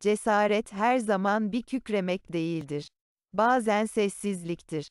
Cesaret her zaman bir kükremek değildir. Bazen sessizliktir.